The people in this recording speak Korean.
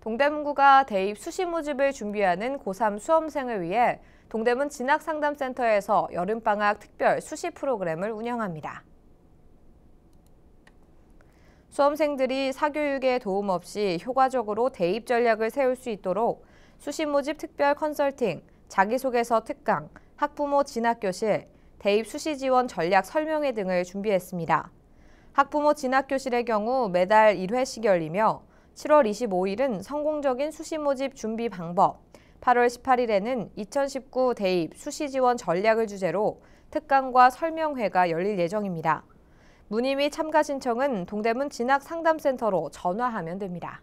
동대문구가 대입 수시 모집을 준비하는 고3 수험생을 위해 동대문 진학상담센터에서 여름방학 특별 수시 프로그램을 운영합니다. 수험생들이 사교육에 도움 없이 효과적으로 대입 전략을 세울 수 있도록 수시 모집 특별 컨설팅, 자기소개서 특강, 학부모 진학교실, 대입 수시 지원 전략 설명회 등을 준비했습니다. 학부모 진학교실의 경우 매달 1회씩 열리며 7월 25일은 성공적인 수시 모집 준비 방법, 8월 18일에는 2019 대입 수시 지원 전략을 주제로 특강과 설명회가 열릴 예정입니다. 문의 및 참가 신청은 동대문 진학상담센터로 전화하면 됩니다.